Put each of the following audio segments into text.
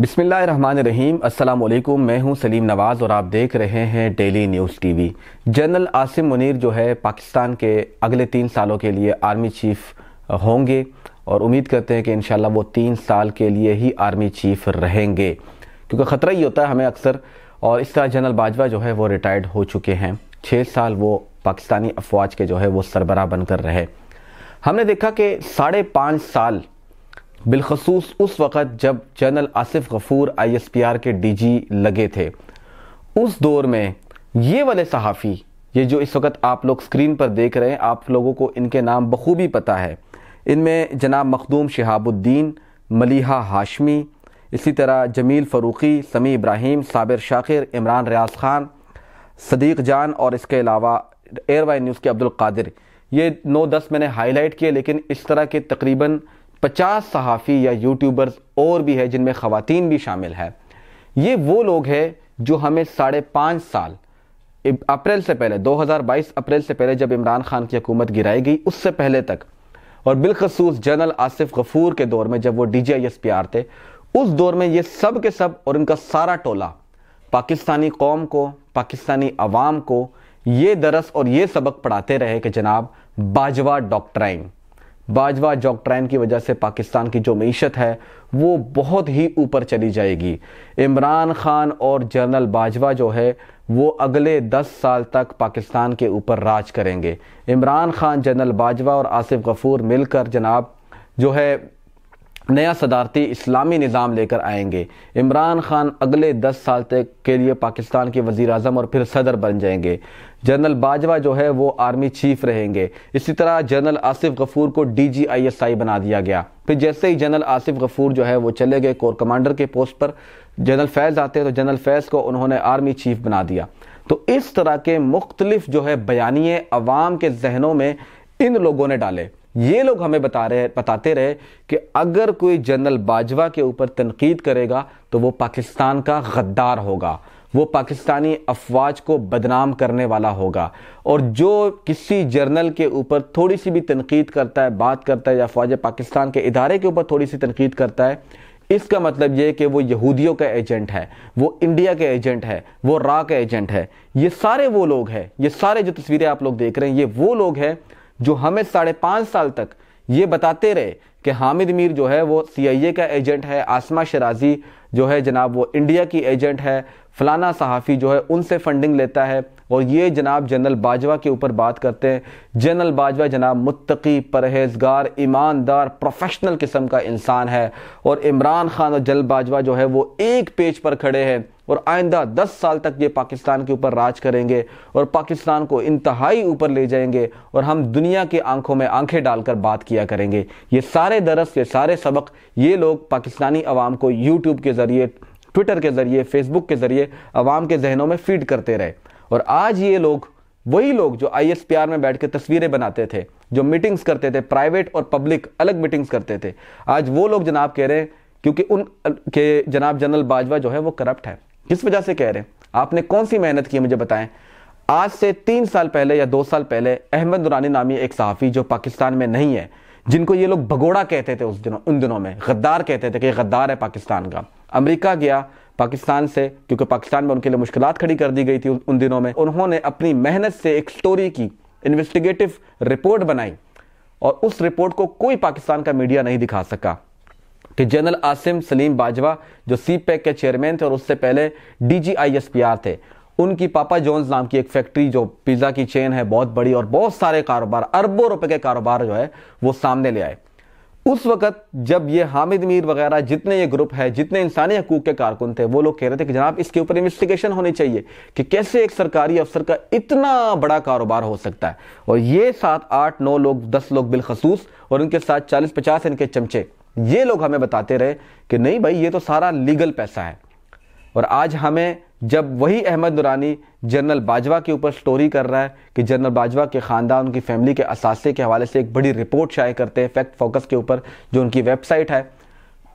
बिसमीम अल्लाम मैं हूं सलीम नवाज़ और आप देख रहे हैं daily news TV general Asim Munir जो है पाकिस्तान के अगले तीन सालों के लिए आर्मी चीफ होंगे और उम्मीद करते हैं कि इन वो तीन साल के लिए ही आर्मी चीफ रहेंगे क्योंकि ख़तरा ही होता है हमें अक्सर और इस तरह जनरल बाजवा जो है वो रिटायर्ड हो चुके हैं छः साल वो पाकिस्तानी अफवाज के जो है वो सरबरा बनकर रहे हमने देखा कि साढ़े पाँच साल बिलखसूस उस वक़्त जब जनरल आसिफ गफूर आईएसपीआर के डीजी लगे थे उस दौर में ये वाले सहाफ़ी ये जो इस वक्त आप लोग स्क्रीन पर देख रहे हैं आप लोगों को इनके नाम बखूबी पता है इनमें जनाब मखदूम शहाबुद्दीन मलिहा हाशमी इसी तरह जमील फ़रूकी समी इब्राहिम साबिर शाखिर इमरान रियाज ख़ान सदीक जान और इसके अलावा एयरवाइन न्यूज़ के अब्दुल कादिर ये नौ दस मैंने हाईलाइट किए लेकिन इस तरह के तकरीबन पचास सहाफ़ी या यूट्यूबर्स और भी है जिनमें ख़वान भी शामिल है ये वो लोग हैं जो हमें साढ़े पाँच साल अप्रैल से पहले 2022 अप्रैल से पहले जब इमरान खान की हुकूमत गिराई गई उससे पहले तक और बिलखसूस जनरल आसिफ गफूर के दौर में जब वो डी जी पी आर थे उस दौर में ये सब के सब और इनका सारा टोला पाकिस्तानी कौम को पाकिस्तानी अवाम को ये दरस और ये सबक पढ़ाते रहे कि जनाब बाजवा डॉक्ट्राइन बाजवा जॉकट्रैन की वजह से पाकिस्तान की जो मीशत है वो बहुत ही ऊपर चली जाएगी इमरान खान और जनरल बाजवा जो है वो अगले 10 साल तक पाकिस्तान के ऊपर राज करेंगे इमरान खान जनरल बाजवा और आसिफ गफूर मिलकर जनाब जो है नया सदारती इस्लामी निज़ाम लेकर आएंगे इमरान खान अगले दस साल तक के लिए पाकिस्तान के वज़ी अजम और फिर सदर बन जाएंगे जनरल बाजवा जो है वो आर्मी चीफ रहेंगे इसी तरह जनरल आसिफ गफूर को D G I S I बना दिया गया फिर जैसे ही जनरल आसिफ गफूर जो है वो चले गए कोर कमांडर के पोस्ट पर जनरल फैज़ आते तो जनरल फैज़ को उन्होंने आर्मी चीफ बना दिया तो इस तरह के मुख्तलिफ जो है बयानी अवाम के जहनों में इन लोगों ने डाले ये लोग हमें बता रहे बताते रहे कि अगर कोई जनरल बाजवा के ऊपर तनकीद करेगा तो वो पाकिस्तान का गद्दार होगा वो पाकिस्तानी अफवाज को बदनाम करने वाला होगा और जो किसी जर्नल के ऊपर थोड़ी सी भी तनकीद करता है बात करता है या अफवाज पाकिस्तान के इदारे के ऊपर थोड़ी सी तनकीद करता है इसका मतलब ये कि वो यहूदियों का एजेंट है वो इंडिया के एजेंट है वो रा का एजेंट है ये सारे वो लोग हैं ये सारे जो तस्वीरें आप लोग देख रहे हैं ये वो लोग हैं जो हमें साढ़े पांच साल तक ये बताते रहे कि हामिद मीर जो है वो ए का एजेंट है आसमा शराजी जो है जनाब वो इंडिया की एजेंट है फलाना सहाफ़ी जो है उनसे फंडिंग लेता है और ये जनाब जनरल बाजवा के ऊपर बात करते हैं जनरल बाजवा जनाब मुत्तकी परहेजगार ईमानदार प्रोफेशनल किस्म का इंसान है और इमरान खान और जनरल बाजवा जो है वो एक पेज पर खड़े हैं और आइंदा दस साल तक ये पाकिस्तान के ऊपर राज करेंगे और पाकिस्तान को इंतहाई ऊपर ले जाएंगे और हम दुनिया की आंखों में आंखें डालकर बात किया करेंगे ये सारे दरस ये सारे सबक ये लोग पाकिस्तानी अवाम को यूट्यूब के ज़रिए ट्विटर के ज़रिए फेसबुक के ज़रिए अवाम के जहनों में फीड करते रहे और आज ये लोग वही लोग जो आई में बैठ कर तस्वीरें बनाते थे जो मीटिंग्स करते थे प्राइवेट और पब्लिक अलग मीटिंग्स करते थे आज वो लोग जनाब कह रहे हैं क्योंकि उन के जनाब जनरल बाजवा जो है वो करप्ट है किस वजह से कह रहे हैं आपने कौन सी मेहनत की मुझे बताएं आज से तीन साल पहले या दो साल पहले अहमद दुरानी नामी एक सहाफ़ी जो पाकिस्तान में नहीं है जिनको ये लोग भगोड़ा कहते थे उस दिनों उन दिनों में गद्दार कहते थे कि गद्दार है पाकिस्तान का अमेरिका गया पाकिस्तान से क्योंकि पाकिस्तान में उनके लिए मुश्किल खड़ी कर दी गई थी उन दिनों में उन्होंने अपनी मेहनत से एक स्टोरी की इन्वेस्टिगेटिव रिपोर्ट बनाई और उस रिपोर्ट को कोई पाकिस्तान का मीडिया नहीं दिखा सका कि जनरल आसिम सलीम बाजवा जो सी पैक e के चेयरमैन थे और उससे पहले D G I S P R थे उनकी पापा जॉन्स नाम की एक फैक्ट्री जो पिज़्ज़ा की चेन है बहुत बड़ी और बहुत सारे कारोबार अरबों रुपए के कारोबार जो है वो सामने ले आए उस वक्त जब ये हामिद मीर वगैरह जितने ये ग्रुप है जितने इंसानी हकूक के कारकुन थे वो लोग कह रहे थे कि जनाब इसके ऊपर इन्वेस्टिगेशन होनी चाहिए कि कैसे एक सरकारी अफसर का इतना बड़ा कारोबार हो सकता है और ये सात आठ नौ लोग दस लोग बिलखसूस और उनके साथ चालीस पचास इनके चमचे ये लोग हमें बताते रहे कि नहीं भाई ये तो सारा लीगल पैसा है और आज हमें जब वही अहमद दुरानी जनरल बाजवा के ऊपर स्टोरी कर रहा है कि जनरल बाजवा के ख़ानदान उनकी फैमिली के असासे के हवाले से एक बड़ी रिपोर्ट शाये करते हैं फैक्ट फोकस के ऊपर जो उनकी वेबसाइट है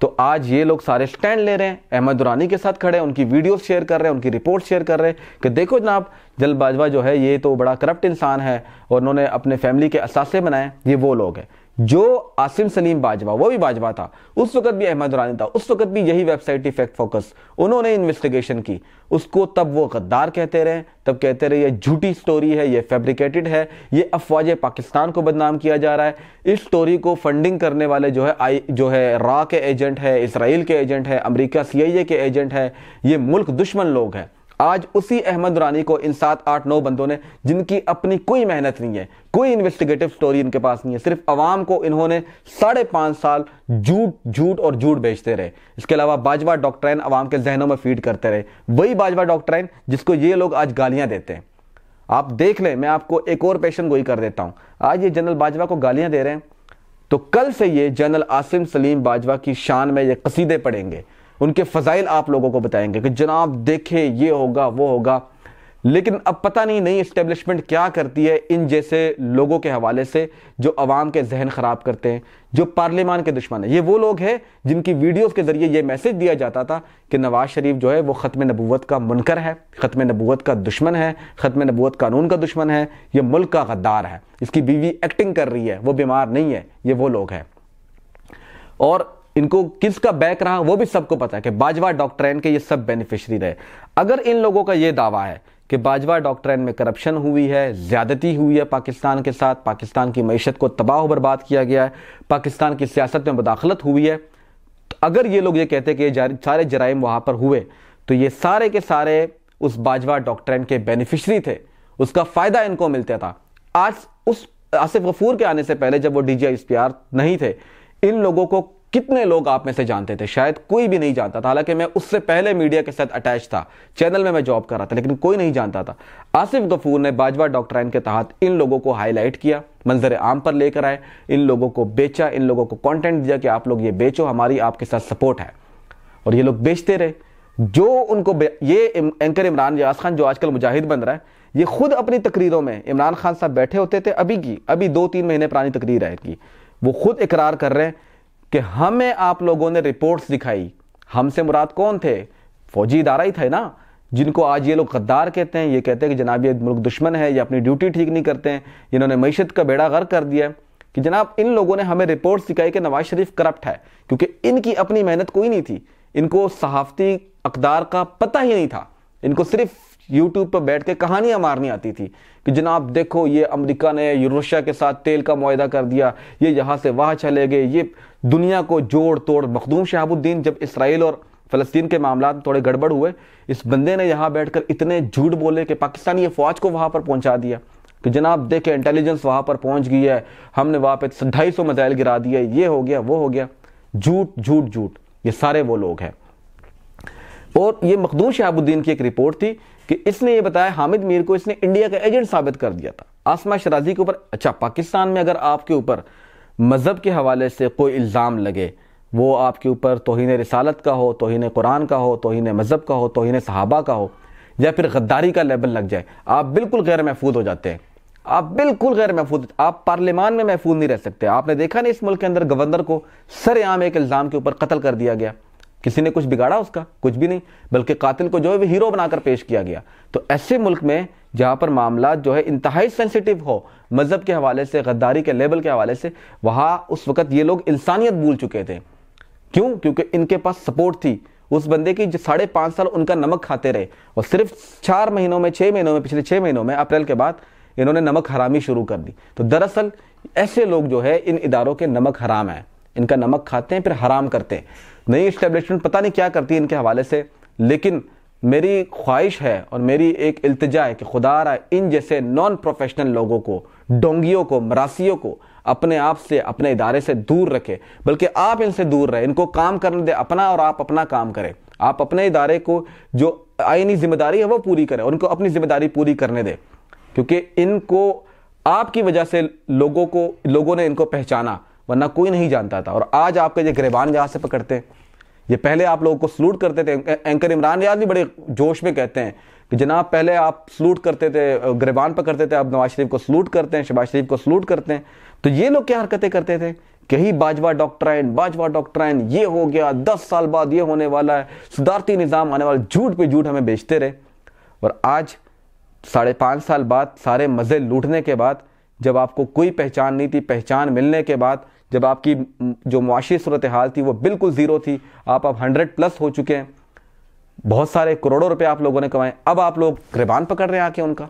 तो आज ये लोग सारे स्टैंड ले रहे हैं अहमद दुरानी के साथ खड़े हैं उनकी वीडियो शेयर कर रहे हैं उनकी रिपोर्ट शेयर कर रहे हैं कि देखो जनाब जल बाजवा जो है ये तो बड़ा करप्ट इंसान है और उन्होंने अपने फैमिली के असासे बनाए ये वो लोग हैं जो आसिम सलीम बाजवा वो भी बाजवा था उस वक्त भी अहमद रानी था उस वक्त भी यही वेबसाइट थी फैक्ट फोकस उन्होंने इन्वेस्टिगेशन की उसको तब वो गद्दार कहते रहे तब कहते रहे ये झूठी स्टोरी है ये फैब्रिकेटेड है ये अफवाज पाकिस्तान को बदनाम किया जा रहा है इस स्टोरी को फंडिंग करने वाले जो है आई जो है रा के एजेंट है इसराइल के एजेंट है अमरीका सी के एजेंट है ये मुल्क दुश्मन लोग हैं आज उसी अहमद रानी को इन सात आठ नौ बंदों ने जिनकी अपनी कोई मेहनत नहीं है कोई इन्वेस्टिगेटिव स्टोरी इनके पास नहीं है सिर्फ अवाम को इन्होंने साढ़े पांच साल झूठ झूठ और झूठ बेचते रहे इसके अलावा बाजवा डॉक्ट्राइन अवाम के जहनों में फीड करते रहे वही बाजवा डॉक्ट्राइन जिसको ये लोग आज गालियां देते हैं आप देख लें मैं आपको एक और पेशन गोई कर देता हूं आज ये जनरल बाजवा को गालियां दे रहे हैं तो कल से ये जनरल आसिम सलीम बाजवा की शान में ये कसीदे पड़ेंगे उनके फ़ज़ाइल आप लोगों को बताएंगे कि जनाब देखें ये होगा वो होगा लेकिन अब पता नहीं नई इस्टेब्लिशमेंट क्या करती है इन जैसे लोगों के हवाले से जो अवाम के जहन ख़राब करते हैं जो पार्लियामान के दुश्मन हैं ये वो लोग हैं जिनकी वीडियोज़ के ज़रिए ये मैसेज दिया जाता था कि नवाज़ शरीफ जो है वो ख़त्म नबूत का मुनकर है ख़त्म नबूत का दुश्मन है ख़त्म नबूत कानून का दुश्मन है ये मुल्क का गद्दार है इसकी बीवी एक्टिंग कर रही है वो बीमार नहीं है ये वो लोग हैं और इनको किसका बैक रहा वो भी सबको पता है कि बाजवा डॉक्ट्रेन के ये सब बेनिफिशरी रहे अगर इन लोगों का ये दावा है कि बाजवा डॉक्ट्रेन में करप्शन हुई है ज़्यादती हुई है पाकिस्तान के साथ पाकिस्तान की मीशत को तबाह बर्बाद किया गया है पाकिस्तान की सियासत में मुदाखलत हुई है तो अगर ये लोग ये कहते कि ये सारे जराइम वहां पर हुए तो ये सारे के सारे उस बाजवा डॉक्ट्रेन के बेनिफिशरी थे उसका फ़ायदा इनको मिलता था आज उस आसिफ गफूर के आने से पहले जब वो डी जी नहीं थे इन लोगों को कितने लोग आप में से जानते थे शायद कोई भी नहीं जानता था हालांकि मैं उससे पहले मीडिया के साथ अटैच था चैनल में मैं जॉब कर रहा था लेकिन कोई नहीं जानता था आसिफ गफूर ने बाजवा डॉक्ट्राइन के तहत इन लोगों को हाईलाइट किया मंजर आम पर लेकर आए इन लोगों को बेचा इन लोगों को कॉन्टेंट दिया कि आप लोग ये बेचो हमारी आपके साथ सपोर्ट है और ये लोग बेचते रहे जो उनको ये एंकर इमरान रियाज खान जो आजकल मुजाहिद बन रहा है ये खुद अपनी तकरीरों में इमरान खान साहब बैठे होते थे अभी की अभी दो तीन महीने पुरानी तकरीर है इनकी वो खुद इकरार कर रहे हैं कि हमें आप लोगों ने रिपोर्ट्स दिखाई हमसे मुराद कौन थे फौजी इदारा ही थे ना जिनको आज ये लोग गद्दार कहते हैं ये कहते हैं कि जनाब ये मुल्क दुश्मन है ये अपनी ड्यूटी ठीक नहीं करते हैं इन्होंने मीशत का बेड़ा गर्क कर दिया कि जनाब इन लोगों ने हमें रिपोर्ट्स दिखाई कि नवाज शरीफ करप्ट है क्योंकि इनकी अपनी मेहनत कोई नहीं थी इनको सहाफ़ती अकदार का पता ही नहीं था इनको सिर्फ यूट्यूब पर बैठ के कहानियां मारनी आती थी कि जनाब देखो ये अमेरिका ने यूरोशिया के साथ तेल का मुआदा कर दिया ये यहाँ से वहाँ चले गए ये दुनिया को जोड़ तोड़ मखदूम शहाबुद्दीन जब इसराइल और फ़लस्तीन के मामला थोड़े गड़बड़ हुए इस बंदे ने यहाँ बैठकर इतने झूठ बोले कि पाकिस्तानी फौज को वहाँ पर पहुँचा दिया कि जनाब देखे इंटेलिजेंस वहाँ पर पहुँच गई है हमने वहाँ पर ढाई सौ मिसाइल गिरा दिए ये हो गया वो हो गया झूठ झूठ झूठ ये सारे वो लोग हैं और ये मखदूम शहाबुद्दीन की एक रिपोर्ट थी कि इसने ये बताया हामिद मीर को इसने इंडिया का एजेंट साबित कर दिया था आसमा शराजी के ऊपर अच्छा पाकिस्तान में अगर आपके ऊपर मज़हब के हवाले से कोई इल्ज़ाम लगे वो आपके ऊपर तोहन रसालत का हो तोहन कुरान का हो तोहन मज़हब का हो तोहन सहाबा का हो या फिर गद्दारी का लेबल लग जाए आप बिल्कुल गैर महफूज हो जाते हैं आप बिल्कुल गैर महफूज आप पार्लियामान में महफूज नहीं रह सकते आपने देखा नहीं इस मुल्क के अंदर गवर्नर को सरेआम एक इल्ज़ाम के ऊपर कत्ल कर दिया गया किसी ने कुछ बिगाड़ा उसका कुछ भी नहीं बल्कि कातिल को जो है हीरो बनाकर पेश किया गया तो ऐसे मुल्क में जहाँ पर मामला जो है इंतहाई सेंसिटिव हो मज़हब के हवाले से गद्दारी के लेबल के हवाले से वहाँ उस वक़्त ये लोग इंसानियत भूल चुके थे क्यों क्योंकि इनके पास सपोर्ट थी उस बंदे की जो साढ़े पाँच साल उनका नमक खाते रहे और सिर्फ चार महीनों में छः महीनों में पिछले छः महीनों में अप्रैल के बाद इन्होंने नमक हरामी शुरू कर दी तो दरअसल ऐसे लोग जो है इन इदारों के नमक हराम हैं इनका नमक खाते हैं फिर हराम करते हैं नई इस्टेब्लिशमेंट पता नहीं क्या करती है इनके हवाले से लेकिन मेरी ख्वाहिश है और मेरी एक अल्तजा है कि खुदा रहा इन जैसे नॉन प्रोफेशनल लोगों को डोंगियों को मरासियों को अपने आप से अपने इदारे से दूर रखे बल्कि आप इनसे दूर रहें इनको काम करने दें अपना और आप अपना काम करें आप अपने इदारे को जो आइनी जिम्मेदारी है वो पूरी करें उनको अपनी जिम्मेदारी पूरी करने दें क्योंकि इनको आपकी वजह से लोगों को लोगों ने इनको पहचाना वरना कोई नहीं जानता था और आज आपके ये गरीबान यहाँ से पकड़ते हैं ये पहले आप लोगों को सलूट करते थे एंकर इमरान याद भी बड़े जोश में कहते हैं कि जनाब पहले आप सलूट करते थे गरीबान पकड़ते थे आप नवाज शरीफ को सलूट करते हैं शबाज शरीफ को सलूट करते हैं तो ये लोग क्या हरकतें करते थे कही बाजवा डॉक्ट्राइन बाजवा डॉक्ट्राइन ये हो गया दस साल बाद ये होने वाला है सुधारती निज़ाम आने वाला झूठ पे झूठ हमें बेचते रहे और आज साढ़े पाँच साल बाद सारे मज़े लूटने के बाद जब आपको कोई पहचान नहीं थी पहचान मिलने के बाद जब आपकी जो मुआशी सूरत हाल थी वो बिल्कुल ज़ीरो थी आप अब हंड्रेड प्लस हो चुके हैं बहुत सारे करोड़ों रुपए आप लोगों ने कमाए अब आप लोग गिरबान पकड़ रहे हैं आके उनका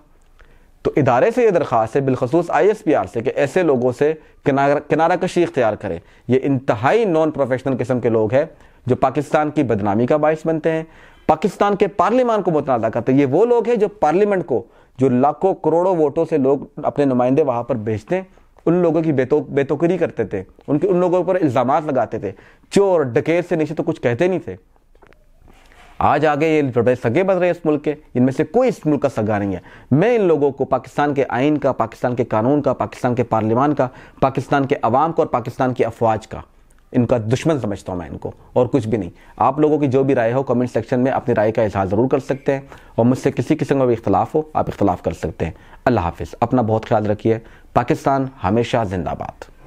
तो इदारे से ये दरख्वास्त है बिलखसूस आई एस पी आर से कि ऐसे लोगों से किनारा किनारा कशी इख्तियार करें ये इंतहाई नॉन प्रोफेशनल किस्म के लोग हैं जो पाकिस्तान की बदनामी का बायस बनते हैं पाकिस्तान के पार्लियामान को मुतनाज़ा करते हैं ये वो लोग हैं जो पार्लियामेंट को जो लाखों करोड़ों वोटों से लोग अपने नुमाइंदे वहाँ पर भेजते उन लोगों की बेतो बेतोकरी करते थे उनके उन लोगों पर इल्ज़ाम लगाते थे चोर डकेर से नीचे तो कुछ कहते नहीं थे आज आगे ये बड़े सगे बन रहे हैं इस मुल्क के इनमें से कोई इस मुल्क का सगा नहीं है मैं इन लोगों को पाकिस्तान के आइन का पाकिस्तान के कानून का पाकिस्तान के पार्लियामान का पाकिस्तान के अवाम का और पाकिस्तान की अफवाज का इनका दुश्मन समझता हूँ मैं इनको और कुछ भी नहीं आप लोगों की जो भी राय हो कमेंट सेक्शन में अपनी राय का इजहार ज़रूर कर सकते हैं और मुझसे किसी किस्म का भी इख्तलाफ हो आप इख्तलाफ कर सकते हैं अल्लाह हाफिज़ अपना बहुत ख्याल रखिए पाकिस्तान हमेशा जिंदाबाद